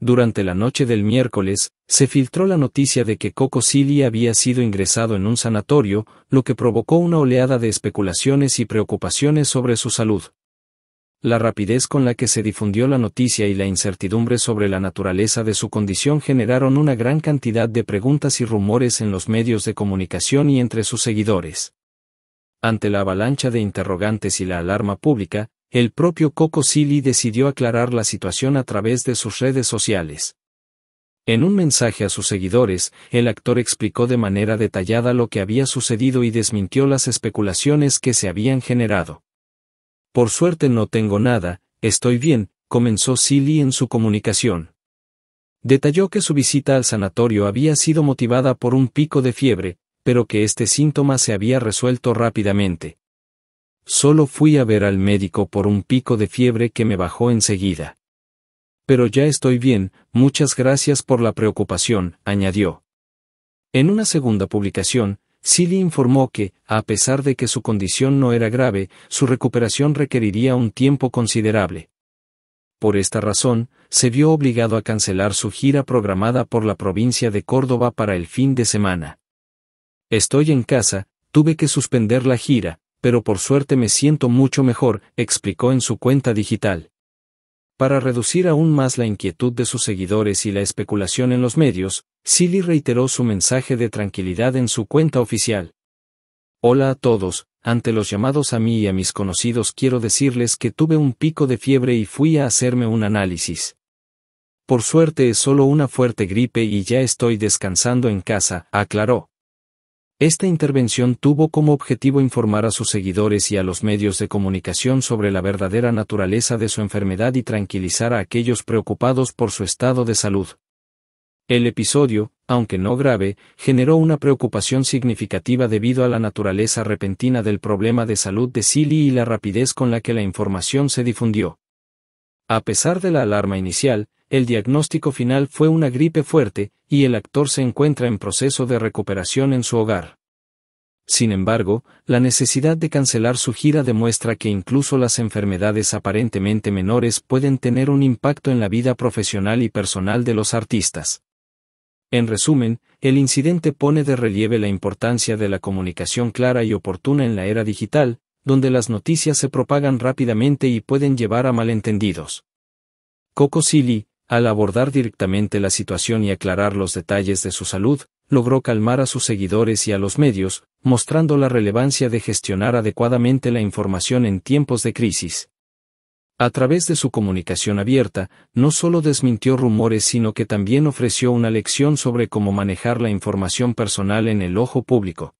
Durante la noche del miércoles, se filtró la noticia de que Coco Silly había sido ingresado en un sanatorio, lo que provocó una oleada de especulaciones y preocupaciones sobre su salud. La rapidez con la que se difundió la noticia y la incertidumbre sobre la naturaleza de su condición generaron una gran cantidad de preguntas y rumores en los medios de comunicación y entre sus seguidores. Ante la avalancha de interrogantes y la alarma pública, el propio Coco Silly decidió aclarar la situación a través de sus redes sociales. En un mensaje a sus seguidores, el actor explicó de manera detallada lo que había sucedido y desmintió las especulaciones que se habían generado. Por suerte no tengo nada, estoy bien, comenzó Silly en su comunicación. Detalló que su visita al sanatorio había sido motivada por un pico de fiebre, pero que este síntoma se había resuelto rápidamente. Solo fui a ver al médico por un pico de fiebre que me bajó enseguida. Pero ya estoy bien, muchas gracias por la preocupación, añadió. En una segunda publicación, Silly informó que, a pesar de que su condición no era grave, su recuperación requeriría un tiempo considerable. Por esta razón, se vio obligado a cancelar su gira programada por la provincia de Córdoba para el fin de semana. Estoy en casa, tuve que suspender la gira, pero por suerte me siento mucho mejor, explicó en su cuenta digital. Para reducir aún más la inquietud de sus seguidores y la especulación en los medios, Silly reiteró su mensaje de tranquilidad en su cuenta oficial. Hola a todos, ante los llamados a mí y a mis conocidos quiero decirles que tuve un pico de fiebre y fui a hacerme un análisis. Por suerte es solo una fuerte gripe y ya estoy descansando en casa, aclaró. Esta intervención tuvo como objetivo informar a sus seguidores y a los medios de comunicación sobre la verdadera naturaleza de su enfermedad y tranquilizar a aquellos preocupados por su estado de salud. El episodio, aunque no grave, generó una preocupación significativa debido a la naturaleza repentina del problema de salud de Silly y la rapidez con la que la información se difundió. A pesar de la alarma inicial, el diagnóstico final fue una gripe fuerte, y el actor se encuentra en proceso de recuperación en su hogar. Sin embargo, la necesidad de cancelar su gira demuestra que incluso las enfermedades aparentemente menores pueden tener un impacto en la vida profesional y personal de los artistas. En resumen, el incidente pone de relieve la importancia de la comunicación clara y oportuna en la era digital, donde las noticias se propagan rápidamente y pueden llevar a malentendidos. Coco Silly, al abordar directamente la situación y aclarar los detalles de su salud, logró calmar a sus seguidores y a los medios, mostrando la relevancia de gestionar adecuadamente la información en tiempos de crisis. A través de su comunicación abierta, no solo desmintió rumores sino que también ofreció una lección sobre cómo manejar la información personal en el ojo público.